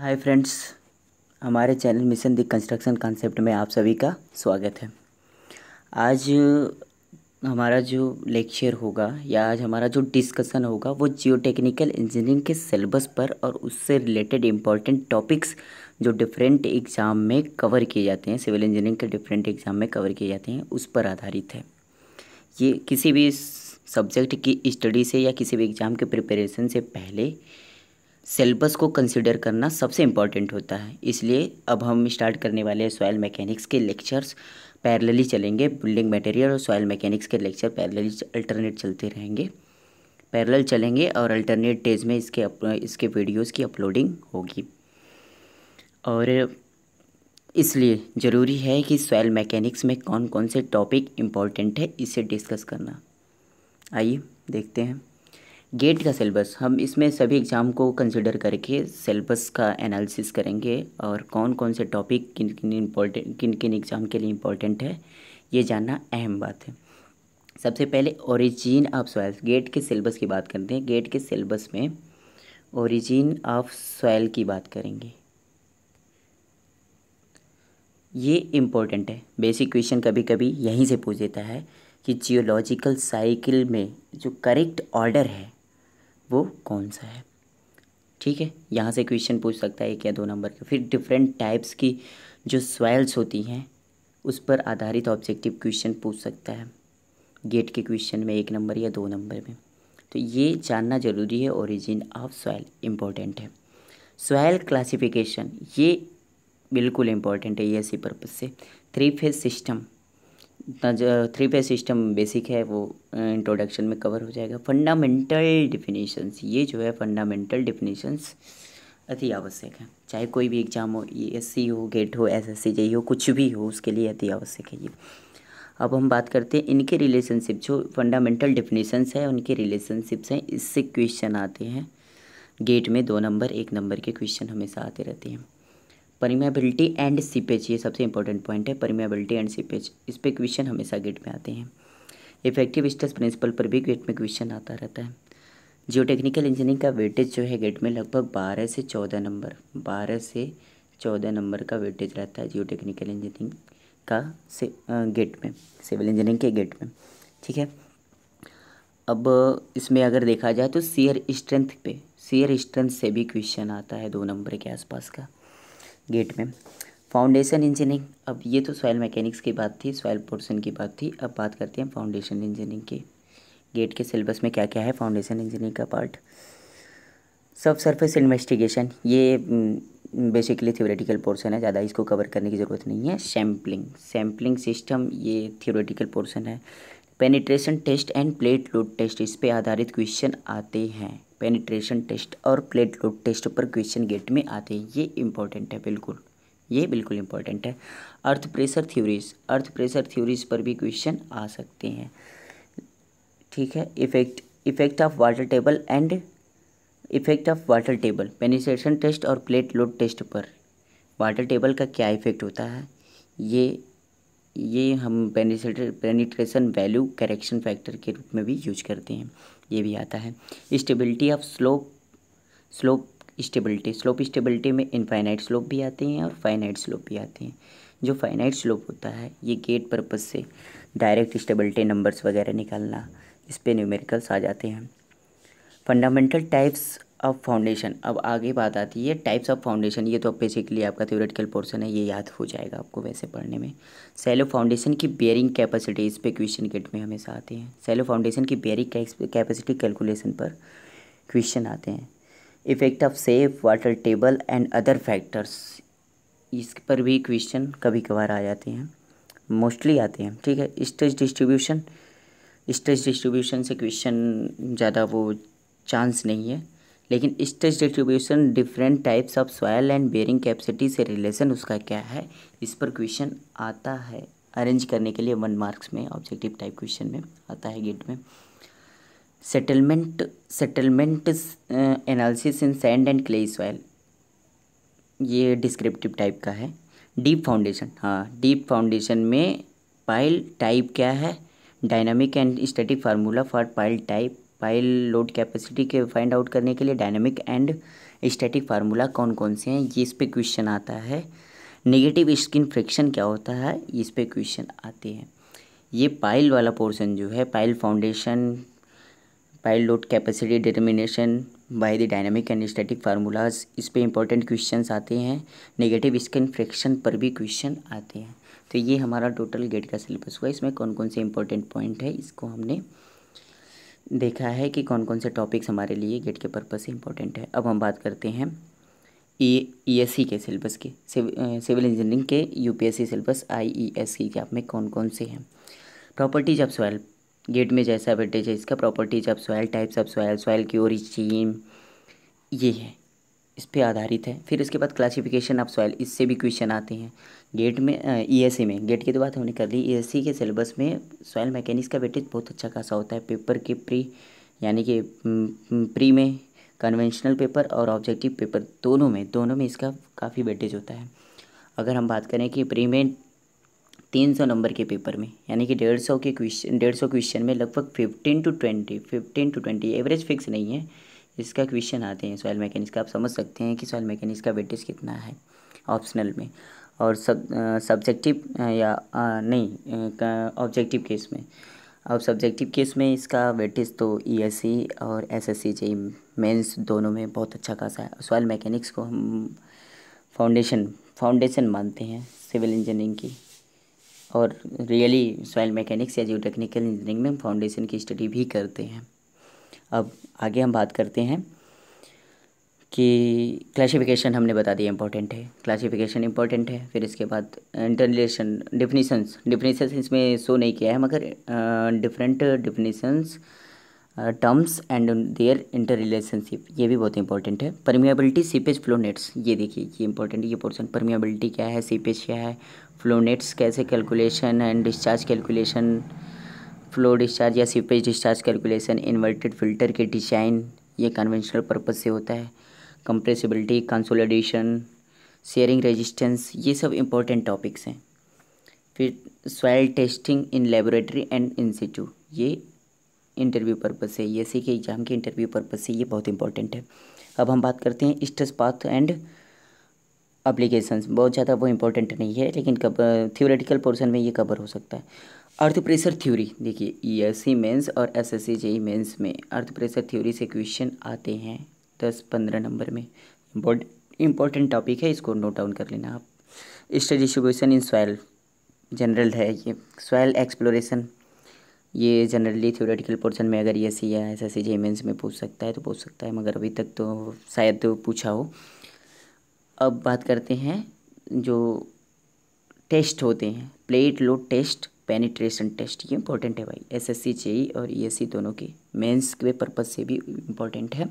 हाय friends हमारे channel mission the construction concept में आप सभी का स्वागत है आज हमारा जो लेक्चर होगा या आज हमारा जो डिस्कशन होगा वो जियो टेक्निकल इंजीनियरिंग के सिलेबस पर और उससे रिलेटेड इम्पॉर्टेंट टॉपिक्स जो डिफरेंट एग्ज़ाम में कवर किए जाते हैं सिविल इंजीनियरिंग के डिफरेंट एग्ज़ाम में कवर किए जाते हैं उस पर आधारित है ये किसी भी सब्जेक्ट की स्टडी से या किसी भी एग्ज़ाम के प्रिपरेशन से पहले सिलेबस को कंसिडर करना सबसे इम्पॉर्टेंट होता है इसलिए अब हम स्टार्ट करने वाले हैं सॉयल मैकेनिक्स के लेक्चर्स पैरेलली चलेंगे बिल्डिंग मटेरियल और सॉयल मैकेनिक्स के लेक्चर पैरेलली अल्टरनेट चलते रहेंगे पैरेलल चलेंगे और अल्टरनेट डेज में इसके इसके वीडियोस की अपलोडिंग होगी और इसलिए ज़रूरी है कि सॉयल मैकेनिक्स में कौन कौन से टॉपिक इम्पॉर्टेंट है इसे डिस्कस करना आइए देखते हैं गेट का सिलेबस हम इसमें सभी एग्ज़ाम को कंसिडर करके सिलेबस का एनालिसिस करेंगे और कौन कौन से टॉपिक किन किन इम्पोर्टेंट किन किन एग्ज़ाम के लिए इम्पोर्टेंट है ये जानना अहम बात है सबसे पहले ओरिजिन ऑफ सॉयल गेट के सिलेबस की बात करते हैं गेट के सिलेबस में ओरिजिन ऑफ सॉयल की बात करेंगे ये इम्पोर्टेंट है बेसिक क्वेश्चन कभी कभी यहीं से पूछ देता है कि जियोलॉजिकल साइकिल में जो करेक्ट ऑर्डर है वो कौन सा है ठीक है यहाँ से क्वेश्चन पूछ सकता है एक या दो नंबर के फिर डिफरेंट टाइप्स की जो स्वेल्स होती हैं उस पर आधारित ऑब्जेक्टिव क्वेश्चन पूछ सकता है गेट के क्वेश्चन में एक नंबर या दो नंबर में तो ये जानना जरूरी है ओरिजिन ऑफ सॉयल इम्पोर्टेंट है सॉयल क्लासिफिकेशन ये बिल्कुल इम्पॉर्टेंट है ये इसी पर्पज़ से थ्री फेज सिस्टम अपना जो थ्री पे सिस्टम बेसिक है वो इंट्रोडक्शन में कवर हो जाएगा फंडामेंटल डिफिनीशंस ये जो है फंडामेंटल डिफिनीशंस अति आवश्यक है चाहे कोई भी एग्ज़ाम हो ई एस सी हो गेट हो एस एस सी जे हो कुछ भी हो उसके लिए अति आवश्यक है ये अब हम बात करते हैं इनके रिलेशनशिप जो फंडामेंटल डिफिनीशंस है उनके रिलेशनशिप्स हैं इससे क्वेश्चन आते हैं गेट में दो नंबर एक नंबर के क्वेश्चन हमेशा आते रहते हैं परमेबिलिटी एंड सीपेज ये सबसे इंपॉर्टेंट पॉइंट है परमेबिलिटी एंड सीपेज इस पर क्वेश्चन हमेशा गेट में आते हैं इफेक्टिव स्ट्रेस प्रिंसिपल पर भी गेट में क्वेश्चन आता रहता है जियोटेक्निकल इंजीनियरिंग का वेटेज जो है गेट में लगभग बारह से चौदह नंबर बारह से चौदह नंबर का वेटेज रहता है जियोटेक्निकल इंजीनियरिंग का से गेट में सिविल इंजीनियरिंग के गेट में ठीक है अब इसमें अगर देखा जाए तो सीयर स्ट्रेंथ पे सीयर स्ट्रेंथ से भी क्वेश्चन आता है दो नंबर के आसपास का गेट में फाउंडेशन इंजीनियरिंग अब ये तो सॉयल मैकेनिक्स की बात थी सॉयल पोर्सन की बात थी अब बात करते हैं फाउंडेशन इंजीनियरिंग की गेट के सिलेबस में क्या क्या है फाउंडेशन इंजीनियरिंग का पार्ट सब सरफेस इन्वेस्टिगेशन ये बेसिकली थियोरेटिकल पोर्शन है ज़्यादा इसको कवर करने की ज़रूरत नहीं है सैम्पलिंग सैम्पलिंग सिस्टम ये थ्योरेटिकल पोर्शन है penetration test and plate load test इस पर आधारित क्वेश्चन आते हैं पेनिट्रेशन टेस्ट और प्लेट लोड टेस्ट पर क्वेश्चन गेट में आते हैं ये इंपॉर्टेंट है बिल्कुल ये बिल्कुल इंपॉर्टेंट है earth pressure theories earth pressure theories पर भी क्वेश्चन आ सकते हैं ठीक है effect effect of water table and effect of water table penetration test और प्लेट लोड टेस्ट पर वाटर टेबल का क्या इफेक्ट होता है ये ये हम पेनिट्रेशन वैल्यू करेक्शन फैक्टर के रूप में भी यूज करते हैं ये भी आता है stability of slope slope stability slope stability में इनफाइनाइट स्लोप भी आते हैं और फाइनाइट स्लोप भी आते हैं जो फाइनाइट स्लोप होता है ये गेट पर्पज़ से डायरेक्ट स्टेबिलिटी नंबर्स वगैरह निकालना इस पर न्यूमेरिकल्स आ जाते हैं फंडामेंटल टाइप्स ऑफ फाउंडेशन अब आगे बात आती है टाइप्स ऑफ फाउंडेशन ये तो बेसिकली आपका थ्योरेटिकल पोर्सन है ये याद हो जाएगा आपको वैसे पढ़ने में सेलो फाउंडेशन की बेयरिंग कैपेसिटी इस पर क्वेश्चन गेट में हमेशा आते हैं सेलो फाउंडेशन की बेयरिंग कैपेसिटी कैलकुलेशन पर क्वेश्चन आते हैं effect of safe water table and other factors इस पर भी क्वेश्चन कभी कभार आ जाते हैं मोस्टली आते हैं ठीक है स्ट्रेस डिस्ट्रीब्यूशन स्ट्रेस डिस्ट्रीब्यूशन से क्वेश्चन ज़्यादा वो चांस नहीं है लेकिन stress distribution different types of soil and bearing capacity से रिलेशन उसका क्या है इस पर क्वेश्चन आता है अरेंज करने के लिए वन मार्क्स में ऑब्जेक्टिव टाइप क्वेश्चन में आता है गेट में settlement settlement analysis in sand and clay soil ये डिस्क्रिप्टिव टाइप का है डीप फाउंडेशन हाँ डीप फाउंडेशन में पाइल टाइप क्या है dynamic and static formula for pile type pile load capacity के फाइंड आउट करने के लिए डायनेमिक एंड स्टैटिक फार्मूला कौन कौन से हैं ये इस पर क्वेश्चन आता है नेगेटिव स्किन फ्रिक्शन क्या होता है इस पर क्वेश्चन आते हैं ये पाइल वाला पोर्शन जो है pile foundation pile load capacity determination by the dynamic and static formulas इस पर इंपॉर्टेंट क्वेश्चन आते हैं नेगेटिव स्किन फ्रिक्शन पर भी क्वेश्चन आते हैं तो ये हमारा टोटल गेट का सिलेबस हुआ इसमें कौन कौन से इंपॉर्टेंट पॉइंट है इसको हमने देखा है कि कौन कौन से टॉपिक्स हमारे लिए गेट के पर्पज़ से इम्पोर्टेंट है अब हम बात करते हैं ई एस सी के सिलेबस के सिविल इंजीनियरिंग के U P S C syllabus I E S C के आप में कौन कौन से हैं प्रॉपर्टीज ऑफ सॉयल गेट में जैसा वेटेज है इसका properties of soil types of soil soil की ओरिजिन ये है इस पर आधारित है फिर इसके बाद क्लासिफिकेशन ऑफ सॉयल इससे भी क्वेश्चन आते हैं गेट में ईएससी e में गेट की तो बात हमने कर ली ईएससी e के सिलेबस में सॉयल मैकेनिक्स का वेटेज बहुत अच्छा खासा होता है पेपर के प्री यानी कि प्री में कन्वेंशनल पेपर और ऑब्जेक्टिव पेपर दोनों में दोनों में इसका काफ़ी वेटेज होता है अगर हम बात करें कि प्री में तीन सौ नंबर के पेपर में यानी कि डेढ़ सौ के क्वेश्चन डेढ़ सौ क्वेश्चन में लगभग fifteen to twenty fifteen to twenty average fix नहीं है इसका क्वेश्चन आते हैं सॉयल मैकेनिक्स का आप समझ सकते हैं कि सॉयल मैकेनिक्स का वेटेज कितना है ऑप्शनल में और सब सब्जेक्टिव या नहीं ऑब्जेक्टिव केस में अब सब्जेक्टिव केस में इसका वेटेज तो ई e और S S C G mains दोनों में बहुत अच्छा खासा है सॉयल मैकेनिक्स को हम फाउंडेशन फाउंडेशन मानते हैं सिविल इंजीनियरिंग की और रियली सॉयल मैकेनिक्स या जियो टेक्निकल इंजीनियरिंग में फाउंडेशन की स्टडी भी करते हैं अब आगे हम बात करते हैं कि क्लासिफिकेशन हमने बता दिया इंपॉर्टेंट है क्लासिफिकेशन इंपॉर्टेंट है फिर इसके बाद इंटरलेशन डिफिनीसन्स डिफिनीसन्स इसमें शो नहीं किया है मगर different definitions terms and their interrelationship भी बहुत इंपॉर्टेंट है परमियाबिलिटी सीपेज फ्लोनेट्स ये देखिए ये इंपॉर्टेंट ये पोर्सन परमियाबिलिटी क्या है सीपेज क्या है फ्लोनेट्स कैसे calculation and discharge calculation flow discharge या seepage discharge calculation inverted filter के डिजाइन ये कन्वेंशनल पर्पज़ से होता है कंप्रेसिबिलिटी कंसोलिडेशन शेयरिंग रेजिस्टेंस ये सब इम्पोर्टेंट टॉपिक्स हैं फिर soil testing in laboratory and in situ ये इंटरव्यू पर्पज़ से ये सी के एग्ज़ाम के इंटरव्यू पर्पज़ से ये बहुत इंपॉर्टेंट है अब हम बात करते हैं स्ट्रेस पाथ एंड अप्लीकेशंस बहुत ज़्यादा वो इम्पोर्टेंट नहीं है लेकिन कब थियोरेटिकल पोर्सन में ये कवर हो सकता है अर्थ प्रेशर थ्योरी देखिए ई एस सी मेन्स और S S C JE mains में अर्थ प्रेशर थ्योरी से क्वेश्चन आते हैं दस पंद्रह नंबर में इम्पोर्टेंट टॉपिक है इसको नोट डाउन कर लेना आप state distribution in soil general है ये सॉयल एक्सप्लोरेशन ये जनरली थ्योरेटिकल पोर्शन में अगर ये सी या एस एस सी मेन्स में पूछ सकता है तो पूछ सकता है मगर अभी तक तो शायद तो पूछा हो अब बात करते हैं जो टेस्ट होते हैं plate load test penetration test ये इंपॉर्टेंट है भाई एस एस सी जे और ई एस सी दोनों के मेन्स के पर्पज़ से भी इम्पोर्टेंट है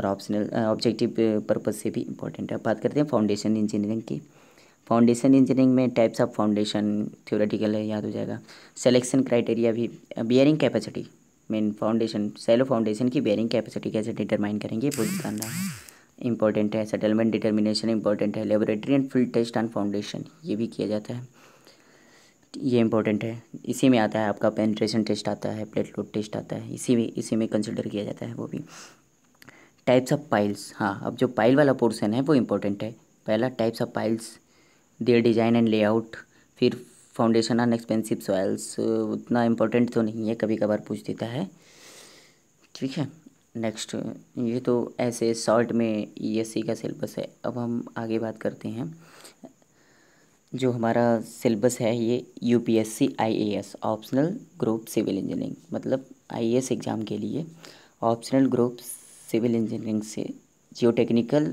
और ऑप्शनल ऑब्जेक्टिव पर्पज़ से भी इंपॉर्टेंट है बात करते हैं फाउंडेशन इंजीनियरिंग की फाउंडेशन इंजीनियरिंग में टाइप्स ऑफ फाउंडेशन थ्योरेटिकल है याद हो जाएगा सेलेक्शन क्राइटेरिया भी bearing capacity main foundation shallow foundation की बियरिंग कैपेसिटी कैसे डिटरमाइन करेंगे वो जानना है इंपॉर्टेंट है सेटलमेंट डिटर्मिनेशन इंपॉर्टेंट है laboratory and field test on foundation ये भी किया जाता है ये इंपॉर्टेंट है इसी में आता है आपका पेंट्रेशन टेस्ट आता है प्लेटलोड टेस्ट आता है इसी में इसी में कंसिडर किया जाता है वो भी टाइप्स ऑफ पाइल्स हाँ अब जो पाइल वाला पोर्शन है वो इम्पोर्टेंट है पहला types of piles their design and layout फिर फाउंडेशन ऑन एक्सपेंसिव सॉयल्स उतना इम्पोर्टेंट तो नहीं है कभी कभार पूछ देता है ठीक है नेक्स्ट ये तो ऐसे शॉर्ट में ई का सिलेबस है अब हम आगे बात करते हैं जो हमारा सिलेबस है ये U P S C I A S optional group civil engineering मतलब आई एस एग्ज़ाम के लिए ऑप्शनल ग्रुप सिविल इंजीनियरिंग से जियोटेक्निकल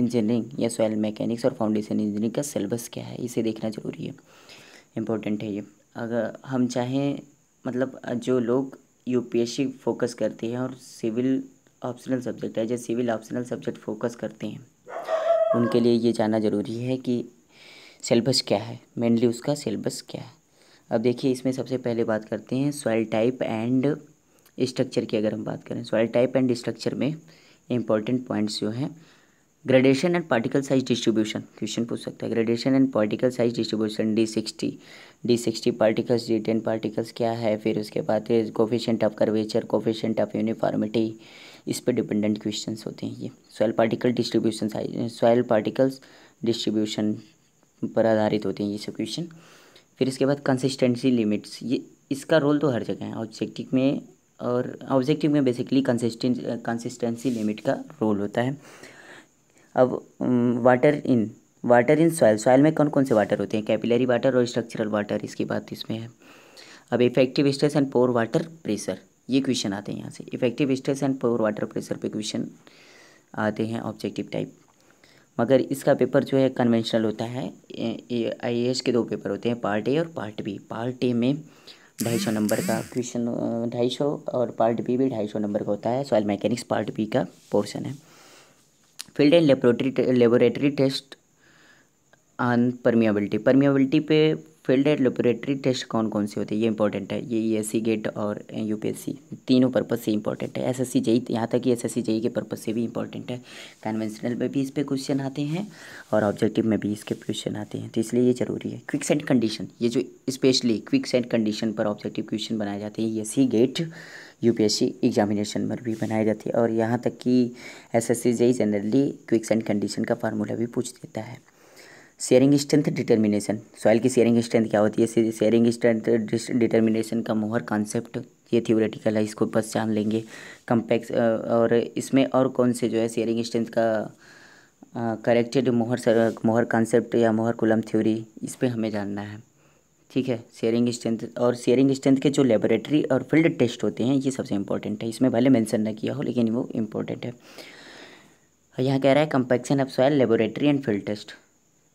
इंजीनियरिंग या सॉयल मैकेनिक्स और फाउंडेशन इंजीनियरिंग का सिलेबस क्या है इसे देखना ज़रूरी है इम्पोर्टेंट है ये अगर हम चाहें मतलब जो लोग यू फोकस करते हैं और सिविल ऑप्शनल सब्जेक्ट है जो सिविल ऑप्शनल सब्जेक्ट फोकस करते हैं उनके लिए ये जानना ज़रूरी है कि सिलेबस क्या है मेनली उसका सिलेबस क्या है अब देखिए इसमें सबसे पहले बात करते हैं सॉइल टाइप एंड स्ट्रक्चर की अगर हम बात करें सॉइल टाइप एंड स्ट्रक्चर में इंपॉर्टेंट पॉइंट्स जो हैं gradation and particle size distribution question पूछ सकता है gradation and particle size distribution D sixty D sixty particles D ten particles क्या है फिर उसके बाद coefficient of curvature coefficient of uniformity इस पर डिपेंडेंट क्वेश्चन होते हैं ये soil particle distribution size soil particles distribution पर आधारित होते हैं ये सब क्वेश्चन फिर इसके बाद कंसिस्टेंसी लिमिट्स ये इसका रोल तो हर जगह है ऑब्जेक्टिव में और ऑब्जेक्टिव में बेसिकली कंसिस्टेंस कंसिस्टेंसी लिमिट का रोल होता है अब water in water in soil soil में कौन कौन से वाटर होते हैं कैपिलरी वाटर और स्ट्रक्चरल वाटर इसकी बात इसमें है अब effective stress and pore water pressure ये क्वेश्चन आते हैं यहाँ से effective stress and pore water pressure पे क्वेश्चन आते हैं ऑब्जेक्टिव टाइप मगर इसका पेपर जो है कन्वेंशनल होता है आई के दो पेपर होते हैं पार्ट ए और पार्ट बी पार्ट ए में ढाई सौ नंबर का क्वेश्चन ढाई सौ और पार्ट बी भी ढाई सौ नंबर का होता है सॉइल मैकेनिक्स पार्ट बी का पोर्शन है field and laboratory laboratory test on permeability permeability पे फील्ड लेबोरेटरी टेस्ट कौन कौन से होते हैं ये इंपॉर्टेंट है ये ई एस सी गेट और यू पी एस सी तीनों पर्पज़ से इंपॉर्टेंट है एस एस सी जई यहाँ तक कि एस एस सी जई के पर्पज़ से भी इंपॉर्टेंट है कन्वेंशनल में भी इस पर क्वेश्चन आते हैं और ऑब्जेक्टिव में भी इसके क्वेश्चन आते हैं तो इसलिए ये जरूरी है क्विक्स एंड कंडीशन ये जो स्पेशली क्विक्स एंड कंडीशन पर ऑब्जेक्टिव क्वेश्चन बनाए जाते हैं E S C GATE C examination पर भी बनाई जाते हैं और यहाँ तक कि S S C JE generally quicksand condition का फार्मूला भी पूछ देता है शेयरिंग स्ट्रेंथ डिटर्मिनेशन सॉइल की शेयरिंग स्ट्रेंथ क्या होती है शेयरिंग स्ट्रेंथ डिटर्मिनेशन का मोहर कॉन्सेप्ट ये थियोरेटिकल है इसको बस जान लेंगे कम्पैक्स और इसमें और कौन से जो है शेयरिंग स्ट्रेंथ का corrected Mohr sir, Mohr concept या मोहर कुलम थ्योरी इस पर हमें जानना है ठीक है शेयरिंग स्ट्रेंथ और शेयरिंग स्ट्रेंथ के जो लेबोरेटरी और फील्ड टेस्ट होते हैं ये सबसे इंपॉर्टेंट है इसमें भले मेंशन ना किया हो लेकिन वो इम्पोर्टेंट है यहाँ कह रहा है compaction of soil laboratory and field test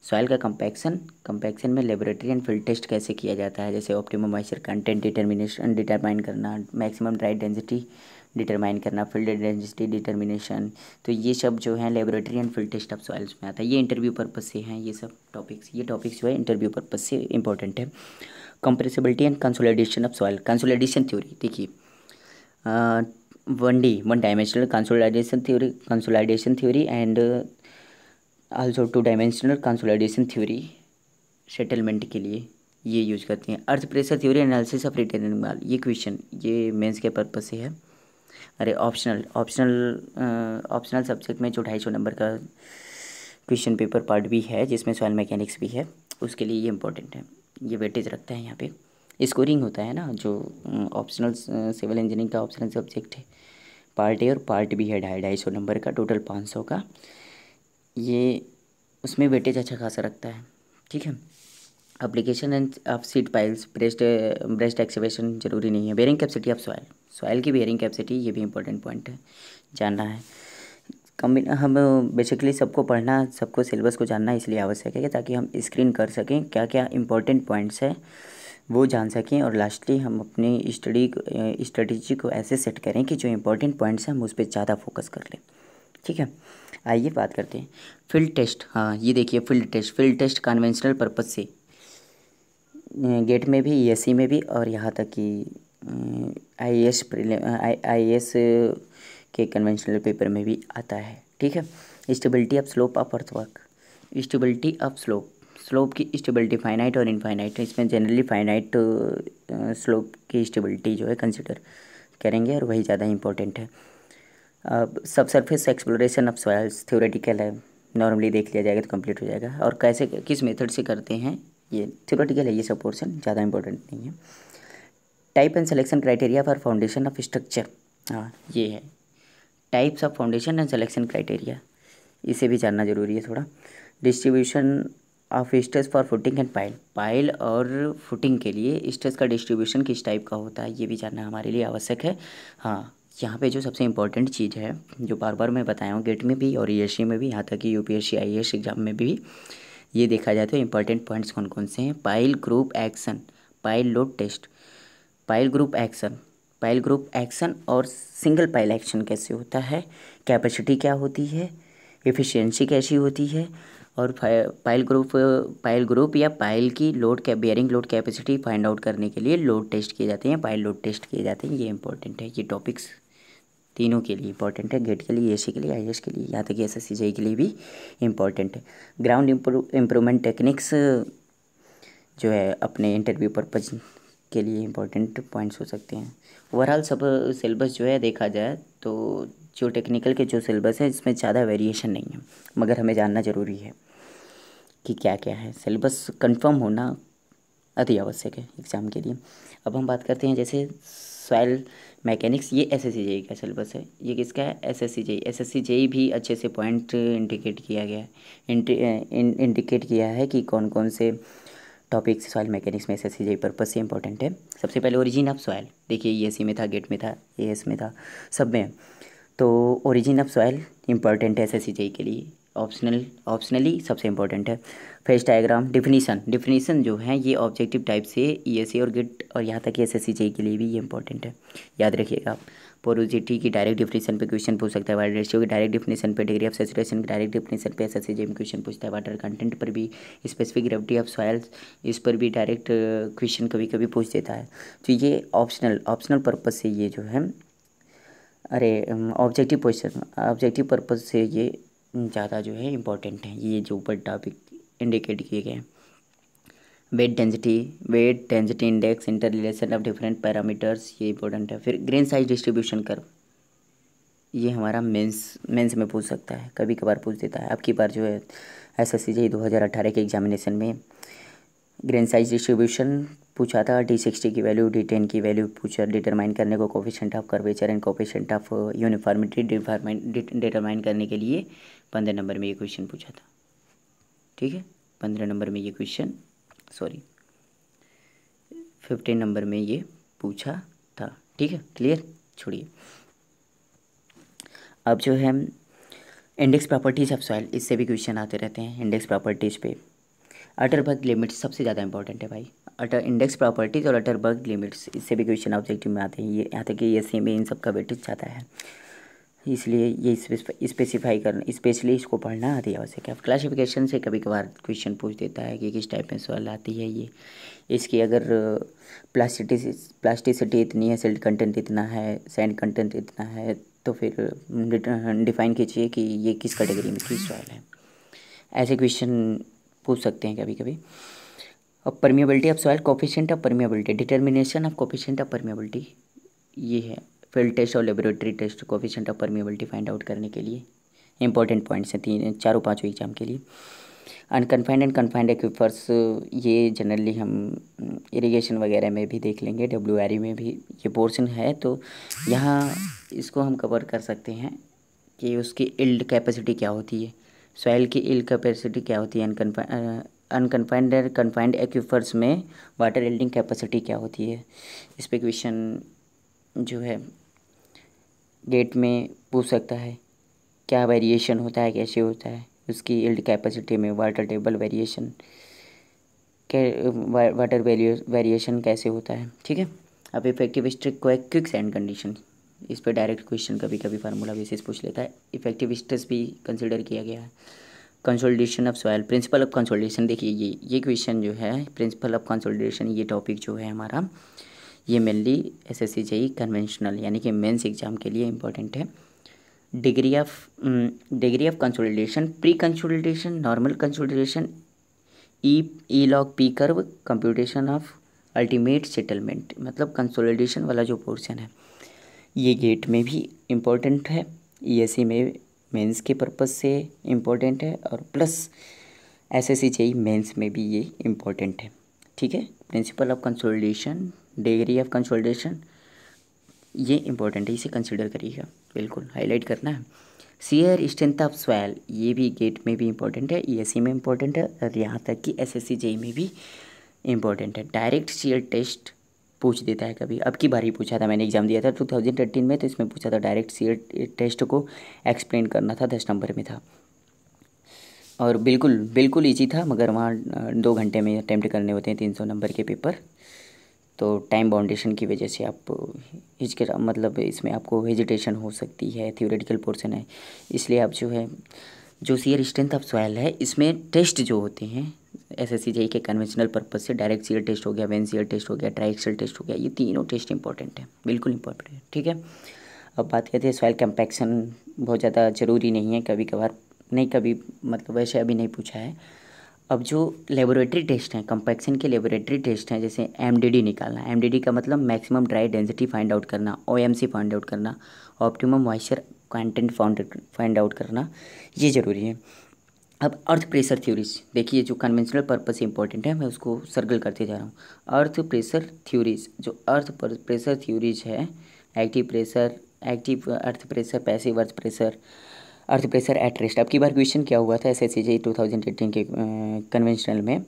soil का कंपैक्शन कंपैक्शन में लेबोरेटरी एंड फील्ड टेस्ट कैसे किया जाता है जैसे optimum moisture content determination determine करना मैक्सिमम ड्राई डेंसिटी डिटरमाइन करना फील्ड डेंसिटी डिटर्मिनेशन तो ये सब जो है laboratory and field test of soils में आता है ये इंटरव्यू पर्पज़ से हैं ये सब टॉपिक्स ये टॉपिक्स जो है इंटरव्यू पर्पज़ से इंपॉर्टेंट है compressibility and consolidation of soil consolidation theory देखिए one D one dimensional consolidation theory consolidation theory and also two dimensional consolidation theory settlement के लिए ये यूज करते हैं earth pressure theory analysis of retain wall ये question ये mains के purpose से है अरे ऑप्शनल ऑप्शनल ऑप्शनल सब्जेक्ट में जो ढाई सौ नंबर का क्वेश्चन पेपर पार्ट भी है जिसमें सॉयल मैकेनिक्स भी है उसके लिए ये इंपॉर्टेंट है ये वेटेज रखता है यहाँ पे स्कोरिंग होता है ना जो ऑप्शनल सिविल इंजीनियरिंग का ऑप्शनल सब्जेक्ट है पार्ट ए और पार्ट बी है ढाई ढाई सौ नंबर का टोटल पाँच सौ का ये उसमें वेटेज अच्छा खासा रखता है ठीक है application and of sheet piles braced braced excavation जरूरी नहीं है bearing capacity of soil soil की बेयरिंग कैपेसिटी ये भी इंपॉर्टेंट पॉइंट है जानना है कम्बिन हम बेसिकली सबको पढ़ना सबको सिलेबस को जानना इसलिए आवश्यक है ताकि हम स्क्रीन कर सकें क्या क्या इंपॉर्टेंट पॉइंट्स है वो जान सकें और लास्टली हम अपनी स्टडी स्ट्रेटजी को ऐसे सेट करें कि जो इंपॉर्टेंट पॉइंट्स हैं हम उस पर ज़्यादा फोकस कर लें ठीक है आइए बात करते हैं फील्ड टेस्ट हाँ ये देखिए field test field test conventional purpose से गेट में भी ई e में भी और यहाँ तक कि आई एस आई एस के कन्वेंशनल पेपर में भी आता है ठीक है stability of slope of earthwork stability of slope slope की स्टेबिलिटी फाइनाइट और इनफाइनाइट इसमें जनरली फाइनाइट स्लोप की स्टेबिलिटी जो है कंसिडर करेंगे और वही ज़्यादा इंपॉर्टेंट है subsurface exploration of soils theoretical है नॉर्मली देख लिया जाएगा तो कंप्लीट हो जाएगा और कैसे किस मेथड से करते हैं ये थ्योरेटिकल है ये सब पोर्सन ज़्यादा इंपॉर्टेंट नहीं है type and selection criteria for foundation of structure हाँ ये है types of foundation and selection criteria इसे भी जानना जरूरी है थोड़ा distribution of stage for footing and pile pile और फुटिंग के लिए स्टेज का डिस्ट्रीब्यूशन किस टाइप का होता है ये भी जानना हमारे लिए आवश्यक है हाँ यहाँ पे जो सबसे इम्पॉर्टेंट चीज़ है जो बार बार मैं बताया हूँ गेट में भी और ई e में भी यहाँ तक कि यू पी एग्ज़ाम में भी ये देखा जाए तो इम्पॉर्टेंट पॉइंट्स कौन कौन से हैं pile group action pile load test pile group action pile group action और सिंगल पाइल एक्शन कैसे होता है कैपेसिटी क्या होती है एफिशिएंसी कैसी होती है और पाइल ग्रुप पाइल ग्रुप या पाइल की load cap bearing load capacity find out करने के लिए लोड टेस्ट किए जाते हैं पाइल लोड टेस्ट किए जाते हैं ये इंपॉर्टेंट है ये टॉपिक्स तीनों के लिए इंपॉर्टेंट है गेट के लिए एसी के लिए आई के लिए यहाँ तक एस एस के लिए भी इंपॉर्टेंट है ग्राउंड इम्प्रूवमेंट टेक्निक्स जो है अपने इंटरव्यू पर्पज के लिए इंपॉर्टेंट पॉइंट्स हो सकते हैं ओवरऑल सब सिलेबस जो है देखा जाए तो जो टेक्निकल के जो सिलेबस है इसमें ज़्यादा वेरिएशन नहीं है मगर हमें जानना ज़रूरी है कि क्या क्या है सिलेबस कंफर्म होना अति आवश्यक है एग्ज़ाम के लिए अब हम बात करते हैं जैसे सॉइल मैकेनिक्स ये एस एस सी जेई का सिलेबस है ये किसका है S S C JE S S C JE भी अच्छे से पॉइंट इंडिकेट किया गया है इंडिकेट किया है कि कौन कौन से टॉपिक्स सॉइल मैकेनिक्स में S S C JE purpose से इंपॉर्टेंट है सबसे पहले ओरिजिन ऑफ सॉइल देखिए ई एस सी में था गेट में था ए एस में था सब में तो ओरिजिन ऑफ सॉइल इंपॉर्टेंट है एस एस सी जेई के लिए ऑप्शनल ऑप्शनली सबसे इंपॉर्टेंट है फेस डायग्राम डिफिनीसन डिफिनीसन जो है ये ऑब्जेक्टिव टाइप से ईएसए e और गिट और यहाँ तक एस एस के लिए भी ये इंपॉर्टेंट है याद रखिएगा पोरोजिटी की डायरेक्ट डिफिनीसन पे क्वेश्चन पूछ सकता है वाटर रेशियो की डायरेक्ट डिफिनीसन पे डिग्री ऑफ सेचुरेशन की डायरेक्ट डिफिनीसन पे एस एस में क्वेश्चन पूछता है वाटर कंटेंट पर भी स्पेसिफिक ग्रेविटी ऑफ सॉयल इस पर भी डायरेक्ट क्वेश्चन कभी कभी पूछ देता है तो ये ऑप्शनल ऑप्शनल पर्पज़ से ये जो है अरे ऑब्जेक्टिव क्वेश्चन ऑब्जेक्टिव पर्पज़ से ये ज़्यादा जो है इम्पोर्टेंट है ये जो ऊपर टॉपिक इंडिकेट किए गए हैं wet density wet density index inter relation of different parameters ये इंपॉर्टेंट है फिर ग्रेन साइज डिस्ट्रीब्यूशन कर ये हमारा मेंस मेंस में पूछ सकता है कभी कभार पूछ देता है अब की बार जो है एस एस सी दो हज़ार अट्ठारह के एग्जामिनेशन में ग्रेन साइज डिस्ट्रीब्यूशन पूछा था डी सिक्सटी की वैल्यू डी टेन की वैल्यू पूछा डिटरमाइन करने को coefficient of curvature and coefficient of uniformity determine करने के लिए पंद्रह नंबर में ये क्वेश्चन पूछा था ठीक है पंद्रह नंबर में ये क्वेश्चन सॉरी फिफ्टीन नंबर में ये पूछा था ठीक है क्लियर छोड़िए अब जो है इंडेक्स प्रॉपर्टीज ऑफ सॉइल इससे भी क्वेश्चन आते रहते हैं इंडेक्स प्रॉपर्टीज पे अटर बर्ग लिमिट्स सबसे ज़्यादा इंपॉर्टेंट है भाई अटर इंडेक्स प्रॉपर्टीज और अटर बर्ग लिमिट्स इससे भी क्वेश्चन ऑब्जेक्टिव में आते हैं ये यहाँ तक कि ये सेम इन सबका का वेटेज जाता है इसलिए ये स्पेसिफाई करना स्पेशली इसको पढ़ना अति आवश्यक है क्लासिफिकेशन से कभी कभार क्वेश्चन पूछ देता है कि किस टाइप में सॉइल आती है ये इसकी अगर प्लास्टिस uh, प्लास्टिसिटी इतनी है सिल्ट कंटेंट इतना है सैंड कंटेंट इतना है तो फिर डिफाइन uh, कीजिए कि ये किस कैटेगरी में किस सॉइल है ऐसे क्वेश्चन पूछ सकते हैं कभी कभी अब permeability of soil coefficient of permeability determination of coefficient of permeability ये है फील्ड टेस्ट और laboratory test coefficient of permeability find out करने के लिए इंपॉर्टेंट पॉइंट्स हैं तीन चारों पाँचों एग्जाम के लिए अनकन्फाइंड एंड कन्फाइंड एक्विफर्स ये जनरली हम इरिगेशन mm, वगैरह में भी देख लेंगे डब्ल्यू e में भी ये पोर्शन है तो यहाँ इसको हम कवर कर सकते हैं कि उसकी इल्ड कैपेसिटी क्या होती है सॉइल की इल्ड कैपेसिटी क्या होती है unconfined unconfined and confined aquifers में वाटर इल्डिंग कैपेसिटी क्या होती है इस पर क्वेश्चन जो है डेट में पूछ सकता है क्या वेरिएशन होता है कैसे होता है उसकी इल्ड कैपेसिटी में water table variation water variation कैसे होता है ठीक है अब इफेक्टिव स्ट्रेस को एक क्विक सैंड कंडीशन इस पर डायरेक्ट क्वेश्चन कभी कभी फार्मूला बेसिस पूछ लेता है इफेक्टिव स्ट्रेस भी कंसिडर किया गया है consolidation of soil principle of consolidation देखिए ये ये क्वेश्चन जो है प्रिंसिपल ऑफ कंसोलिडेशन ये टॉपिक जो है हमारा ये mainly S S C JE conventional यानी कि मेन्स एग्ज़ाम के लिए इम्पोर्टेंट है degree of degree of consolidation pre consolidation normal consolidation E E log P curve computation of ultimate settlement मतलब कंसोलिडेशन वाला जो पोर्शन है ये गेट में भी इम्पोर्टेंट है ई e में मेंस के पर्पज़ से इम्पोर्टेंट है और प्लस एस एस सी चाहिए मेन्स में भी ये इम्पोर्टेंट है ठीक है principle of consolidation degree of consolidation ये इंपॉर्टेंट है इसे कंसिडर करिएगा बिल्कुल हाईलाइट करना है सीयर स्ट्रेंथ ऑफ सॉयल ये भी गेट में भी इंपॉर्टेंट है ई में इंपॉर्टेंट है और यहाँ तक कि एस जेई में भी इंपॉर्टेंट है डायरेक्ट सीयर टेस्ट पूछ देता है कभी अब की बार ही पूछा था मैंने एग्जाम दिया था टू थाउजेंड थर्टीन में तो इसमें पूछा था डायरेक्ट सीयर टेस्ट को एक्सप्लेन करना था दस नंबर में था और बिल्कुल बिल्कुल ईजी था मगर वहाँ दो घंटे में अटैम्प्ट करने होते हैं तीन सौ नंबर के पेपर तो टाइम बाउंडेशन की वजह से आप हिचके मतलब इसमें आपको हेजिटेशन हो सकती है थियोरेटिकल पोर्शन है इसलिए आप जो है जो सीयर स्ट्रेंथ ऑफ सॉयल है इसमें टेस्ट जो होते हैं एस एस के कन्वेंशनल पर्पज़ से डायरेक्ट सीयर टेस्ट हो गया वेन सीयर टेस्ट हो गया ट्राइक्सल टेस्ट हो गया ये तीनों टेस्ट इंपॉर्टेंट है बिल्कुल इंपॉर्टेंट है ठीक है अब बात करते हैं सॉयल कंपैक्शन बहुत ज़्यादा ज़रूरी नहीं है कभी कभार नहीं कभी मतलब वैसे अभी नहीं पूछा है अब जो लेबोरेटरी टेस्ट हैं कंपेक्शन के लेबोरेटरी टेस्ट हैं जैसे एमडीडी निकालना एमडीडी का मतलब maximum dry density find out करना ओएमसी फाइंड आउट करना optimum moisture content found find out करना ये ज़रूरी है अब अर्थ प्रेशर थ्योरीज देखिए जो कन्वेंशनल पर्पज़ से इंपॉर्टेंट है मैं उसको सर्कल करते जा रहा हूँ अर्थ प्रेशर थ्योरीज जो अर्थ प्रेशर थ्योरीज है active pressure active earth pressure passive earth pressure earth pressure at rest अब की बार क्वेश्चन क्या हुआ था S S C two thousand eighteen के कन्वेंशनल में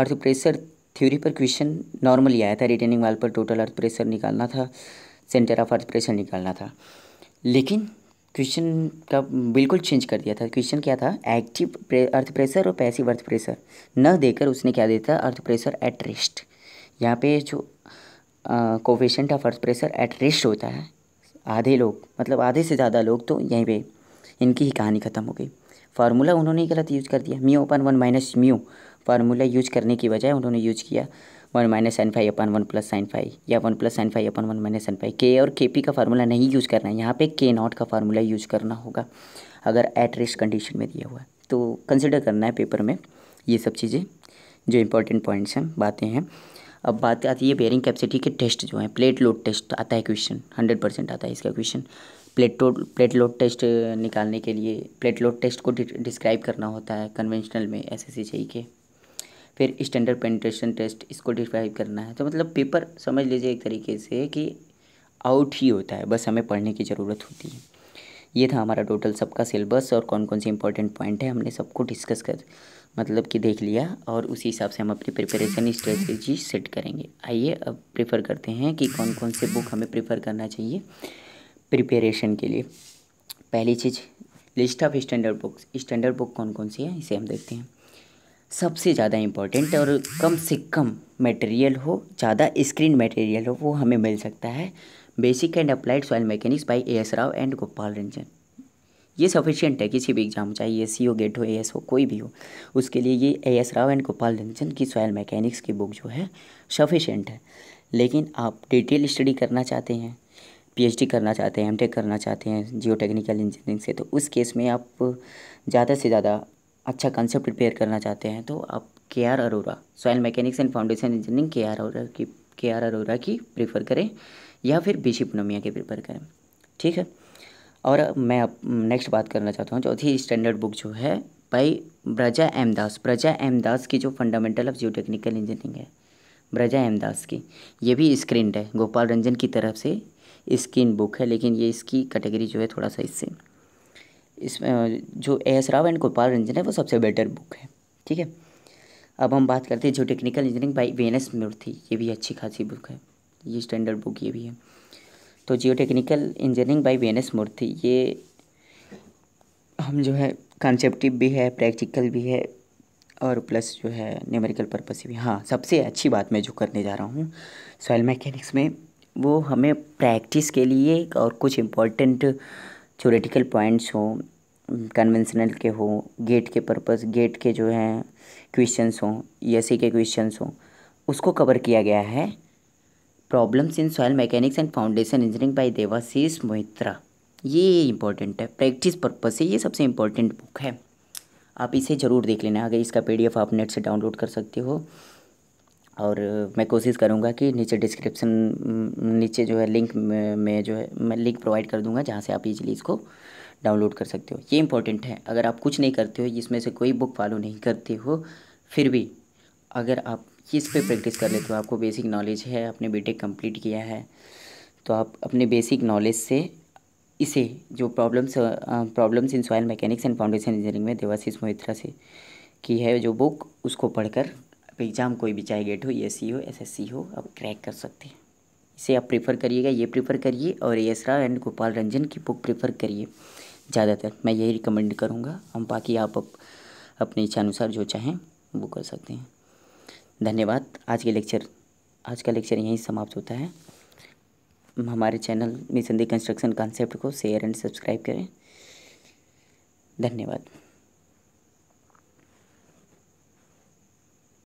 अर्थ प्रेशर थ्योरी पर क्वेश्चन नॉर्मली आया था रिटेनिंग वाल पर टोटल अर्थ प्रेशर निकालना था सेंटर ऑफ अर्थ प्रेशर निकालना था लेकिन क्वेश्चन का बिल्कुल चेंज कर दिया था क्वेश्चन क्या था एक्टिव प्रे, अर्थ प्रेशर और पैसिव अर्थ प्रेशर न देकर उसने क्या देता अर्थ प्रेशर एट रेस्ट यहाँ पे जो coefficient of earth pressure at rest होता है आधे लोग मतलब आधे से ज़्यादा लोग तो यहीं पे इनकी ही कहानी ख़त्म हो गई फार्मूला उन्होंने गलत यूज़ कर दिया mu upon one minus mu formula use करने की बजाय उन्होंने यूज़ किया one minus sine phi upon one plus sine phi या one plus sine phi upon one minus sine phi K और के पी का फार्मूला नहीं यूज़ करना है यहाँ पे के नॉट का फार्मूला यूज़ करना होगा अगर एट रेस्ट कंडीशन में दिया हुआ है तो कंसिडर करना है पेपर में ये सब चीज़ें जो इंपॉर्टेंट पॉइंट्स हैं बातें हैं अब बात आती है बेयरिंग कैपेसिटी के टेस्ट जो हैं प्लेट लोड टेस्ट आता है क्वेश्चन हंड्रेड परसेंट आता है इसका क्वेश्चन प्लेटो प्लेटलोट टेस्ट निकालने के लिए प्लेटलोट टेस्ट को डिस्क्राइब करना होता है कन्वेंशनल में एस एस के फिर स्टैंडर्ड पेंट्रेशन टेस्ट इसको डिस्क्राइब करना है तो मतलब पेपर समझ लीजिए एक तरीके से कि आउट ही होता है बस हमें पढ़ने की ज़रूरत होती है ये था हमारा टोटल सबका सिलेबस और कौन कौन से इंपॉर्टेंट पॉइंट है हमने सबको डिस्कस कर मतलब कि देख लिया और उसी हिसाब से हम अपनी प्रिपरेशन स्ट्रेटेजी सेट करेंगे आइए अब प्रेफर करते हैं कि कौन कौन से बुक हमें प्रेफर करना चाहिए प्रिपेरेशन के लिए पहली चीज़ list of standard books standard book कौन कौन सी है इसे हम देखते हैं सबसे ज़्यादा इम्पॉर्टेंट और कम से कम मटेरियल हो ज़्यादा स्क्रीन मटेरियल हो वो हमें मिल सकता है basic and applied soil mechanics by A S Rao and Gopal Ranjan ये सफिशियंट है किसी भी एग्जाम चाहे ए सी हो गेट हो ए एस हो कोई भी हो उसके लिए ये A S Rao and Gopal Ranjan की सॉयल मैकेनिक्स की बुक जो है सफिशियंट है लेकिन आप डिटेल स्टडी करना चाहते हैं पीएचडी करना चाहते हैं एमटेक करना चाहते हैं जियो टेक्निकल इंजीनियरिंग से तो उस केस में आप ज़्यादा से ज़्यादा अच्छा कंसेप्ट प्रिपेयर करना चाहते हैं तो आप K R Arora soil mechanics and foundation engineering K R Arora की के आर अरोरा की प्रीफर करें या फिर बी सी की प्रीफर करें ठीक है और मैं अब नेक्स्ट बात करना चाहता हूँ चौथी स्टैंडर्ड बुक जो है भाई ब्रजा एम दास ब्रजा एम दास की जो fundamental of geotechnical engineering है ब्रजा एम दास की ये भी स्क्रीन है गोपाल रंजन की तरफ से स्किन बुक है लेकिन ये इसकी कैटेगरी जो है थोड़ा सा इससे इसमें जो A S Rao and Gopal Ranjan है वो सबसे बेटर बुक है ठीक है अब हम बात करते हैं जो technical engineering by V N S Murthy ये भी अच्छी खासी बुक है ये स्टैंडर्ड बुक ये भी है तो geotechnical engineering by V N S Murthy ये हम जो है कॉन्सेप्टिव भी है प्रैक्टिकल भी है और प्लस जो है न्यूमेरिकल पर्पज भी हाँ सबसे अच्छी बात मैं जो करने जा रहा हूँ सॉयल मैकेनिक्स में वो हमें प्रैक्टिस के लिए और कुछ इम्पोर्टेंट थ्योरेटिकल पॉइंट्स हों कन्वेंशनल के हों गेट के पर्पस गेट के जो हैं क्वेश्चंस हों एस के क्वेश्चंस हों उसको कवर किया गया है problems in soil mechanics and foundation engineering by Debashish Mohitra ये इम्पोर्टेंट है प्रैक्टिस पर्पस से ये सबसे इंपॉर्टेंट बुक है आप इसे ज़रूर देख लेना अगर इसका पी आप नेट से डाउनलोड कर सकते हो और मैं कोशिश करूँगा कि नीचे डिस्क्रिप्सन नीचे जो है लिंक में जो है मैं लिंक प्रोवाइड कर दूँगा जहाँ से आप इजीली इसको डाउनलोड कर सकते हो ये इंपॉर्टेंट है अगर आप कुछ नहीं करते हो इसमें से कोई बुक फॉलो नहीं करते हो फिर भी अगर आप इस पे प्रैक्टिस कर लेते हो आपको बेसिक नॉलेज है आपने बीटेक कंप्लीट किया है तो आप अपने बेसिक नॉलेज से इसे जो problems problems in soil mechanics and foundation engineering में देवाशीष मोहित्रा से की है जो बुक उसको पढ़कर आपका एग्ज़ाम कोई भी चाहे गेट हो ए सी हो एस एस सी हो आप क्रैक कर सकते हैं इसे आप प्रीफर करिएगा ये प्रीफर करिए और एस राव एंड गोपाल रंजन की बुक प्रीफर करिए ज़्यादातर मैं यही रिकमेंड करूँगा हम बाकी आप अप, अपने इच्छानुसार जो चाहें वो कर सकते हैं धन्यवाद आज के लेक्चर आज का लेक्चर यहीं समाप्त होता है हमारे चैनल मिसंदी कंस्ट्रक्शन कॉन्सेप्ट को शेयर एंड सब्सक्राइब करें धन्यवाद